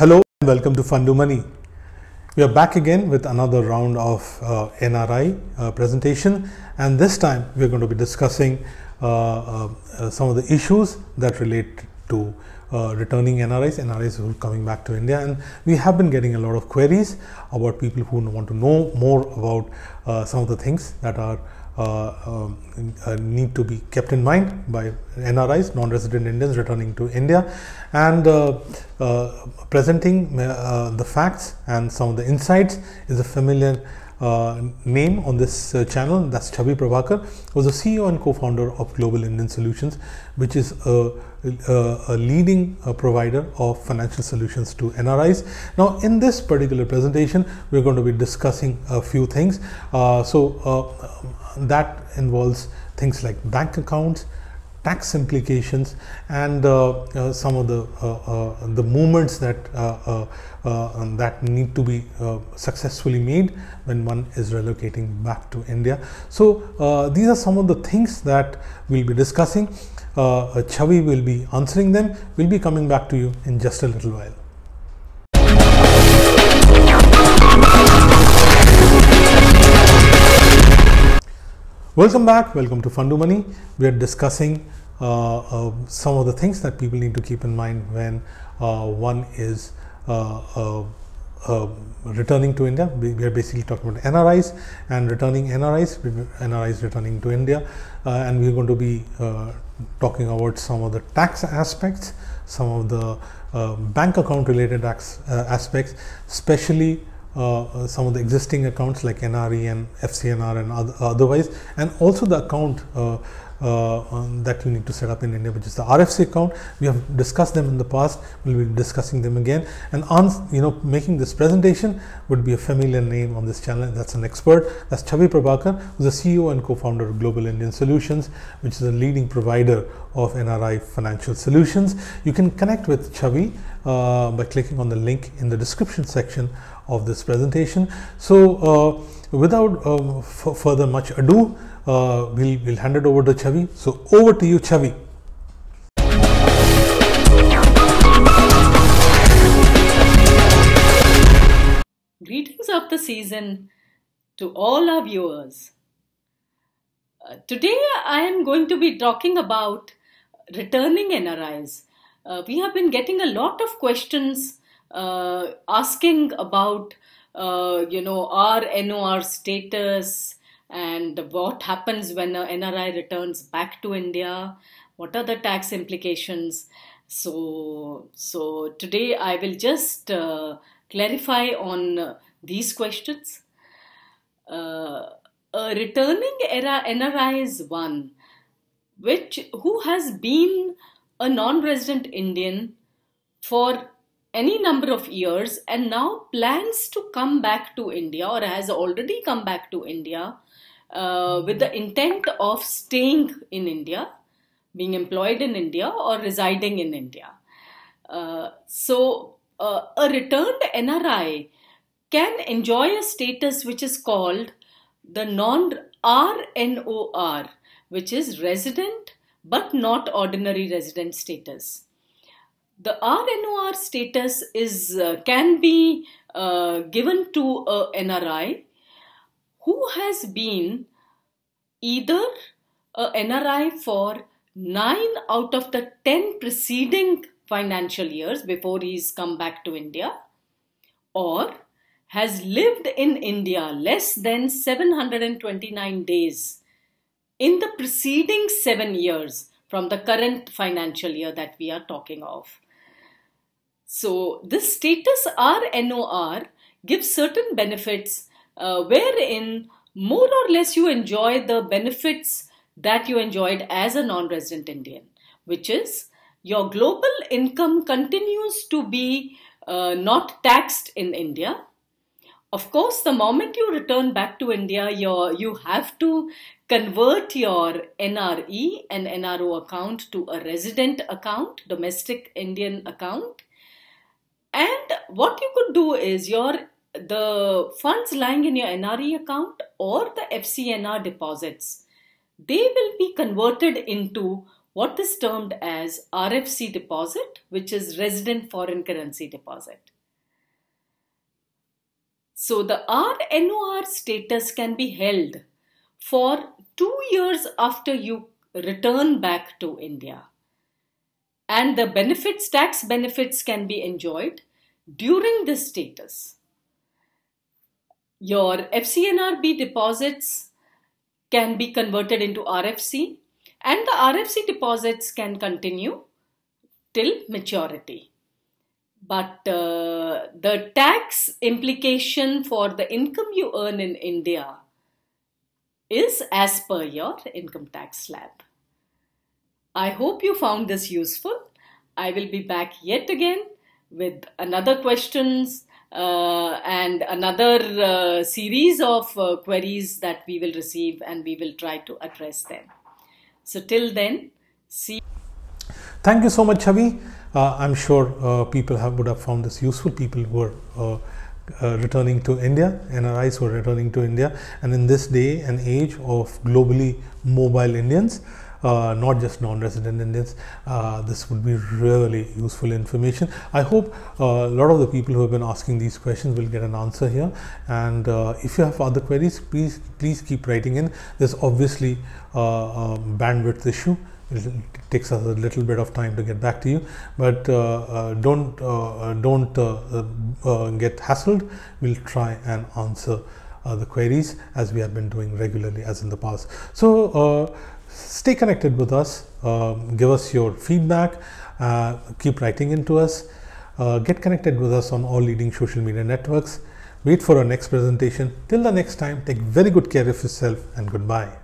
Hello and welcome to Fundu Money. We are back again with another round of uh, NRI uh, presentation and this time we are going to be discussing uh, uh some of the issues that relate to uh, returning NRIs, NRIs who are coming back to India and we have been getting a lot of queries about people who want to know more about uh, some of the things that are uh, um, uh, need to be kept in mind by NRIs, non-resident Indians returning to India, and uh, presenting the facts and some of the insights is a familiar uh, name on this uh, channel, that's Chavi Prabhakar, was the CEO and co-founder of Global Indian Solutions, which is a, uh, a, a leading provider of financial solutions to NRIs. Now, in this particular presentation, we're going to be discussing a few things. so that involves things like bank accounts, tax implications and uh, uh, some of the uh, the movements that that need to be successfully made when one is relocating back to India. So these are some of the things that we'll be discussing. Uh, Chavi will be answering them. We'll be coming back to you in just a little while. Welcome back, welcome to Fundu Money. We are discussing uh, uh, some of the things that people need to keep in mind when uh, one is uh, uh, uh, returning to India. We are basically talking about NRIs and returning NRIs, NRIs returning to India, and we're going to be talking about some of the tax aspects, some of the bank account related aspects, especially uh, some of the existing accounts like NRE and FCNR and other, otherwise, and also the account uh, uh, that you need to set up in India, which is the RFC account. We have discussed them in the past. We'll be discussing them again. And on, you know, making this presentation would be a familiar name on this channel. That's an expert. That's Chavi Prabhakar, who's the CEO and co-founder of Global Indian Solutions, which is a leading provider of NRI financial solutions. You can connect with Chavi uh, by clicking on the link in the description section of this presentation. So uh, without uh, further much ado, uh, we'll, we'll hand it over to Chavi. So over to you, Chavi. Greetings of the season to all our viewers. Uh, today I am going to be talking about returning NRIs. Uh, we have been getting a lot of questions uh, asking about uh, you know our NOR status, and what happens when an NRI returns back to India, what are the tax implications. So, so today I will just uh, clarify on these questions. Uh, a returning era NRI is one, which who has been a non-resident Indian for any number of years and now plans to come back to India or has already come back to India uh, with the intent of staying in India, being employed in India, or residing in India. Uh, so, uh, a returned NRI can enjoy a status which is called the non RNOR, which is resident but not ordinary resident status. The RNOR status is uh, can be uh, given to a NRI who has been either a NRI for 9 out of the 10 preceding financial years before he's come back to India or has lived in India less than 729 days in the preceding 7 years from the current financial year that we are talking of. So, this status RNOR gives certain benefits uh, wherein more or less you enjoy the benefits that you enjoyed as a non resident Indian, which is your global income continues to be uh, not taxed in India. Of course, the moment you return back to India, your, you have to convert your NRE and NRO account to a resident account, domestic Indian account. And what you could do is your the funds lying in your NRE account or the FCNR deposits, they will be converted into what is termed as RFC deposit, which is resident foreign currency deposit. So the RNOR status can be held for two years after you return back to India. And the benefits, tax benefits can be enjoyed during this status. Your FCNRB deposits can be converted into RFC and the RFC deposits can continue till maturity. But uh, the tax implication for the income you earn in India is as per your income tax slab. I hope you found this useful. I will be back yet again with another questions uh, and another uh, series of uh, queries that we will receive and we will try to address them. So till then, see. Thank you so much, Chavi. Uh, I'm sure uh, people have, would have found this useful. People who are uh, returning to India, NRIs who are returning to India, and in this day and age of globally mobile Indians, uh, not just non-resident Indians. Uh, this would be really useful information. I hope uh, a lot of the people who have been asking these questions will get an answer here. And uh, if you have other queries, please please keep writing in. There's obviously a uh, um, bandwidth issue it takes us a little bit of time to get back to you but uh, uh, don't uh, don't get hassled we'll try and answer the queries as we have been doing regularly as in the past so stay connected with us, uh, give us your feedback, uh, keep writing into us, uh, get connected with us on all leading social media networks. Wait for our next presentation. Till the next time, take very good care of yourself and goodbye.